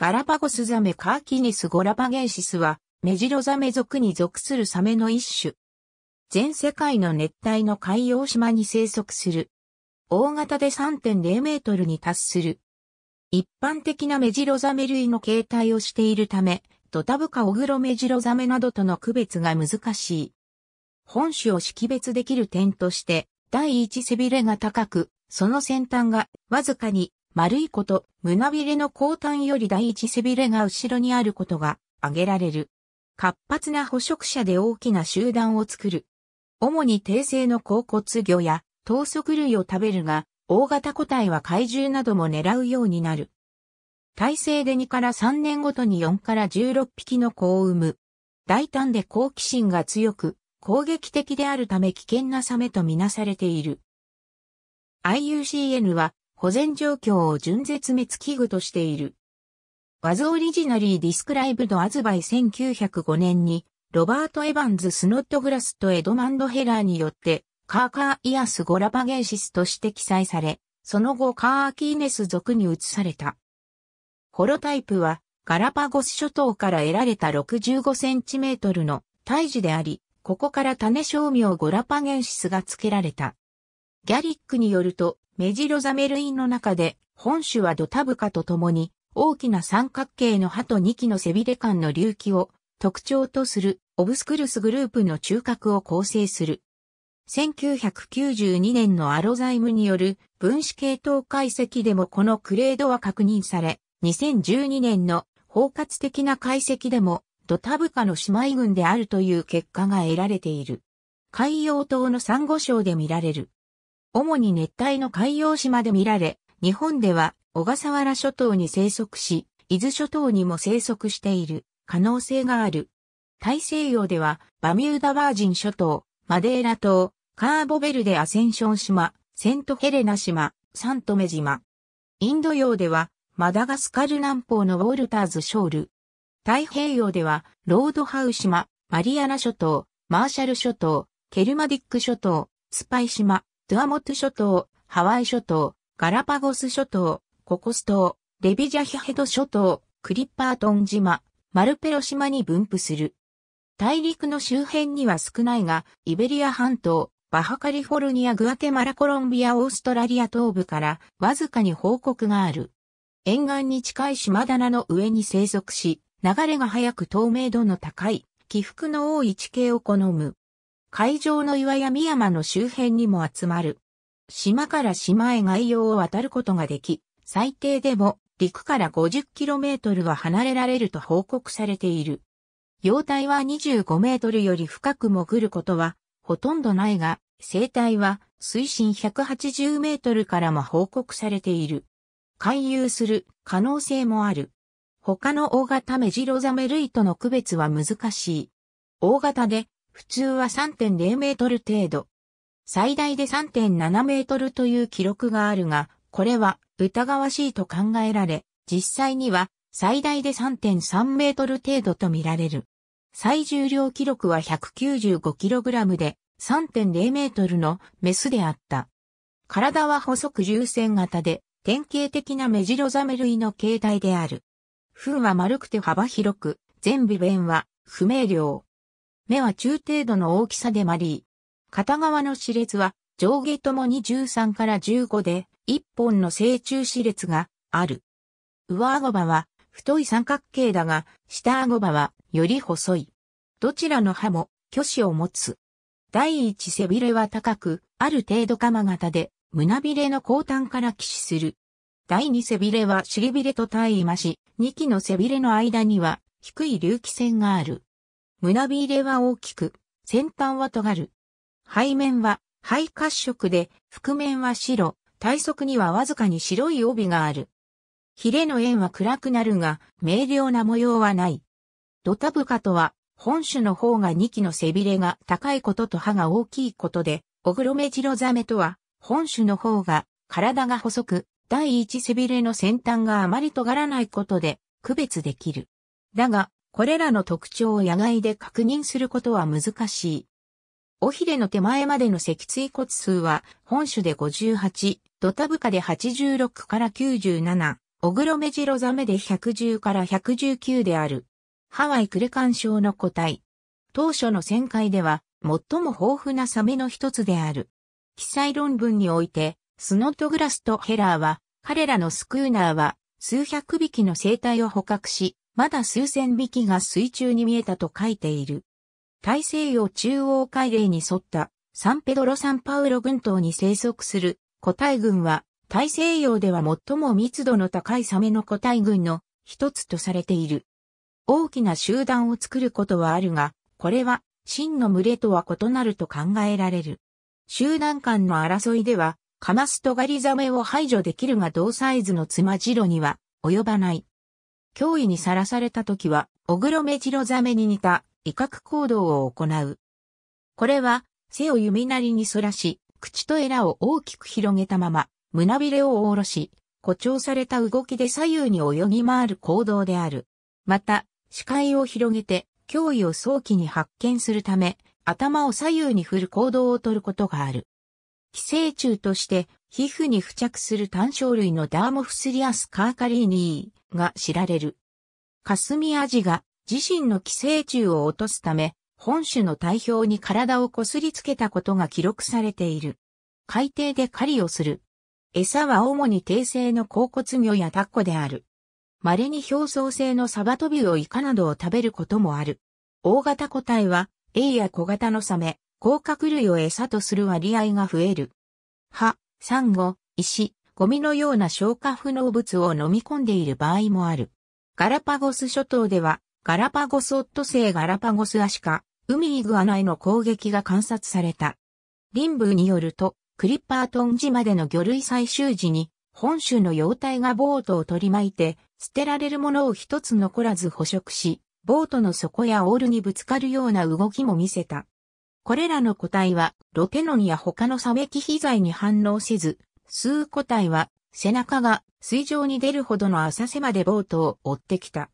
ガラパゴスザメカーキニスゴラパゲンシスは、メジロザメ属に属するサメの一種。全世界の熱帯の海洋島に生息する。大型で3.0メートルに達する。一般的なメジロザメ類の形態をしているため、ドタブカオグロメジロザメなどとの区別が難しい。本種を識別できる点として、第一背びれが高く、その先端がわずかに丸いこと、胸びれの後端より第一背びれが後ろにあることが挙げられる。活発な捕食者で大きな集団を作る。主に低性の甲骨魚や頭足類を食べるが、大型個体は怪獣なども狙うようになる。体制で2から3年ごとに4から16匹の子を産む。大胆で好奇心が強く、攻撃的であるため危険なサメとみなされている。IUCN は保全状況を純絶滅危惧としている。w a オ originally described a by 1905年に、ロバート・エヴァンズ・スノットグラスとエドマンド・ヘラーによって、カーカーイアス・ゴラパゲーシスとして記載され、その後カーアキーネス族に移された。ホロタイプは、ガラパゴス諸島から得られた65センチメートルの胎児であり、ここから種商名ゴラパゲンシスが付けられた。ギャリックによると、メジロザメ類の中で、本種はドタブカと共に、大きな三角形の歯と2基の背びれ間の隆起を特徴とするオブスクルスグループの中核を構成する。1992年のアロザイムによる分子系統解析でもこのクレードは確認され、2012年の包括的な解析でもドタブカの姉妹群であるという結果が得られている。海洋島のサンゴ礁で見られる。主に熱帯の海洋島で見られ、日本では小笠原諸島に生息し、伊豆諸島にも生息している可能性がある。大西洋ではバミューダバージン諸島、マデーラ島、カーボベルデアセンション島、セントヘレナ島、サントメ島。インド洋ではマダガスカル南方のウォルターズショール。太平洋ではロードハウ島、マリアナ諸島、マーシャル諸島、ケルマディック諸島、スパイ島、トゥアモト諸島、ハワイ諸島、ガラパゴス諸島、ココス島、レビジャヒヘド諸島、クリッパートン島、マルペロ島に分布する。大陸の周辺には少ないが、イベリア半島、バハカリフォルニア、グアテマラ、コロンビア、オーストラリア東部からわずかに報告がある。沿岸に近い島棚の上に生息し、流れが速く透明度の高い、起伏の多い地形を好む。海上の岩や宮山の周辺にも集まる。島から島へ外洋を渡ることができ、最低でも陸から 50km は離れられると報告されている。幼体は25メートルより深く潜ることはほとんどないが、生体は水深180メートルからも報告されている。回遊する可能性もある。他の大型メジロザメ類との区別は難しい。大型で普通は3.0メートル程度。最大で3.7メートルという記録があるが、これは疑わしいと考えられ、実際には最大で3.3メートル程度とみられる。最重量記録は1 9 5ラムで3.0メートルのメスであった。体は細く重線型で典型的なメジロザメ類の形態である。糞は丸くて幅広く、全部弁は不明瞭。目は中程度の大きさでマリー。片側の歯列は上下ともに13から15で、1本の正中歯列がある。上顎歯は太い三角形だが、下顎歯はより細い。どちらの歯も虚子を持つ。第一背びれは高く、ある程度鎌型で、胸びれの後端から起死する。第二背びれは尻びれと対位増し、二期の背びれの間には低い隆起線がある。胸びれは大きく、先端は尖る。背面は肺褐色で、覆面は白、体側にはわずかに白い帯がある。ヒレの縁は暗くなるが、明瞭な模様はない。ドタブカとは、本種の方が2期の背びれが高いことと歯が大きいことで、オグロメジロザメとは、本種の方が体が細く、第一背びれの先端があまり尖らないことで区別できる。だが、これらの特徴を野外で確認することは難しい。尾ひれの手前までの脊椎骨数は、本種で58、ドタブカで86から97、オグロメジロザメで110から119である。ハワイクレカン症の個体。当初の旋回では、最も豊富なサメの一つである。記載論文において、スノットグラスとヘラーは、彼らのスクーナーは、数百匹の生態を捕獲し、まだ数千匹が水中に見えたと書いている。大西洋中央海嶺に沿ったサンペドロ・サンパウロ群島に生息する個体群は大西洋では最も密度の高いサメの個体群の一つとされている。大きな集団を作ることはあるが、これは真の群れとは異なると考えられる。集団間の争いでは、カマストガリザメを排除できるが同サイズのツマジロには及ばない。脅威にさらされた時は、オグロメジロザメに似た威嚇行動を行う。これは、背を弓なりに反らし、口とエラを大きく広げたまま、胸びれを下ろし、誇張された動きで左右に泳ぎ回る行動である。また、視界を広げて、脅威を早期に発見するため、頭を左右に振る行動をとることがある。寄生虫として皮膚に付着する単生類のダーモフスリアス・カーカリーニーが知られる。カスミアジが自身の寄生虫を落とすため、本種の体表に体をこすりつけたことが記録されている。海底で狩りをする。餌は主に低性の甲骨魚やタッコである。稀に表層性のサバトビウオイカなどを食べることもある。大型個体は、エイや小型のサメ、甲殻類を餌とする割合が増える。歯、サンゴ、石、ゴミのような消化不能物を飲み込んでいる場合もある。ガラパゴス諸島では、ガラパゴスオットセイガラパゴスアシカ、ウミイグアナへの攻撃が観察された。ブ部によると、クリッパートン島での魚類採集時に、本州の幼体がボートを取り巻いて、捨てられるものを一つ残らず捕食し、ボートの底やオールにぶつかるような動きも見せた。これらの個体はロケノンや他のサ差別肥材に反応せず、数個体は背中が水上に出るほどの浅瀬までボートを追ってきた。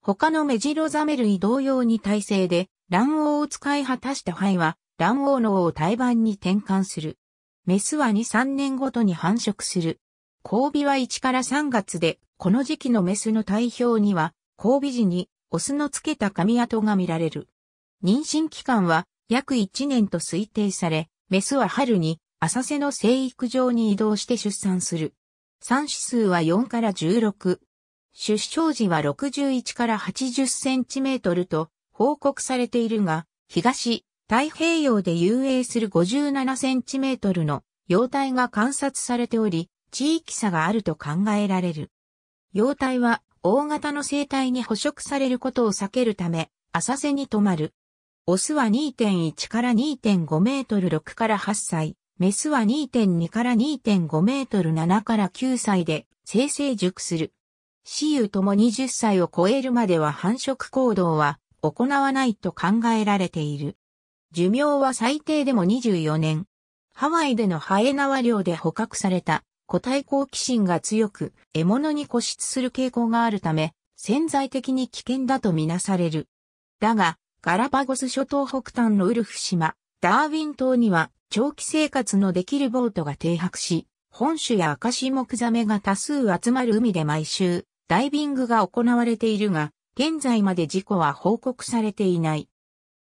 他のメジロザメ類同様に体性で卵黄を使い果たした肺は卵黄の王を胎盤に転換する。メスは2、3年ごとに繁殖する。交尾は1から3月で、この時期のメスの体表には、交尾時にオスのつけた髪跡が見られる。妊娠期間は約1年と推定され、メスは春に浅瀬の生育場に移動して出産する。産子数は4から16。出生時は61から80センチメートルと報告されているが、東、太平洋で遊泳する57センチメートルの幼体が観察されており、地域差があると考えられる。幼体は大型の生態に捕食されることを避けるため、浅瀬に止まる。オスは2.1から2.5メートル6から8歳、メスは2.2から2.5メートル7から9歳で生成熟する。雌雄とも20歳を超えるまでは繁殖行動は行わないと考えられている。寿命は最低でも24年。ハワイでのハエナワ漁で捕獲された個体好奇心が強く獲物に固執する傾向があるため潜在的に危険だとみなされる。だが、ガラパゴス諸島北端のウルフ島、ダーウィン島には長期生活のできるボートが停泊し、本種や赤シモクザメが多数集まる海で毎週ダイビングが行われているが、現在まで事故は報告されていない。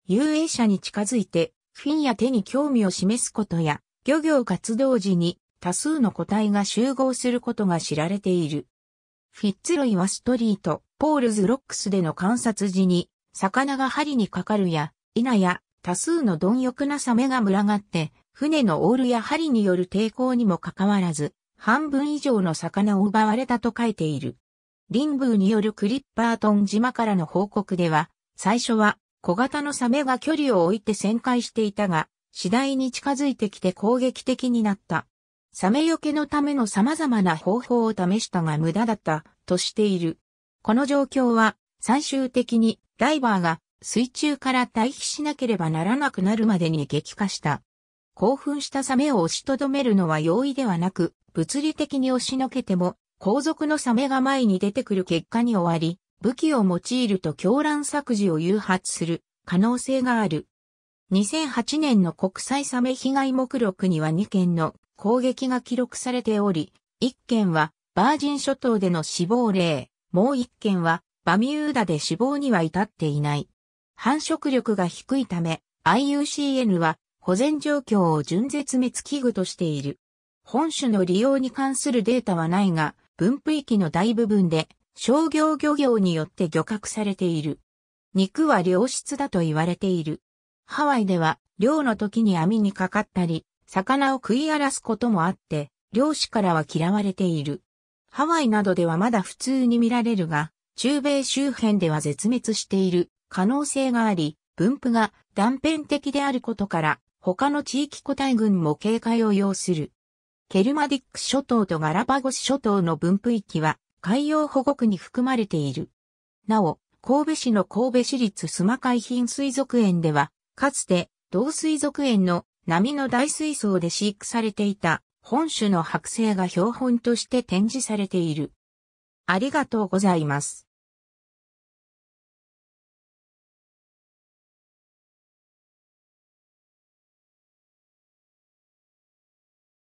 遊泳者に近づいて、フィンや手に興味を示すことや、漁業活動時に多数の個体が集合することが知られている。フィッツロイはストリート、ポールズロックスでの観察時に、魚が針にかかるや、否や、多数の貪欲なサメが群がって、船のオールや針による抵抗にもかかわらず、半分以上の魚を奪われたと書いている。リンブーによるクリッパートン島からの報告では、最初は小型のサメが距離を置いて旋回していたが、次第に近づいてきて攻撃的になった。サメよけのための様々な方法を試したが無駄だったとしている。この状況は最終的にダイバーが水中から退避しなければならなくなるまでに激化した。興奮したサメを押しとどめるのは容易ではなく、物理的に押しのけても、後続のサメが前に出てくる結果に終わり、武器を用いると狂乱作事を誘発する可能性がある。2008年の国際サメ被害目録には2件の攻撃が記録されており、1件はバージン諸島での死亡例、もう1件はバミューダで死亡には至っていない。繁殖力が低いため、IUCN は保全状況を準絶滅危惧としている。本種の利用に関するデータはないが、分布域の大部分で商業漁業によって漁獲されている。肉は良質だと言われている。ハワイでは漁の時に網にかかったり、魚を食い荒らすこともあって、漁師からは嫌われている。ハワイなどではまだ普通に見られるが、中米周辺では絶滅している可能性があり、分布が断片的であることから、他の地域個体群も警戒を要する。ケルマディック諸島とガラパゴス諸島の分布域は海洋保護区に含まれている。なお、神戸市の神戸市立須磨海浜水族園では、かつて同水族園の波の大水槽で飼育されていた本種の剥製が標本として展示されている。ありがとうございます。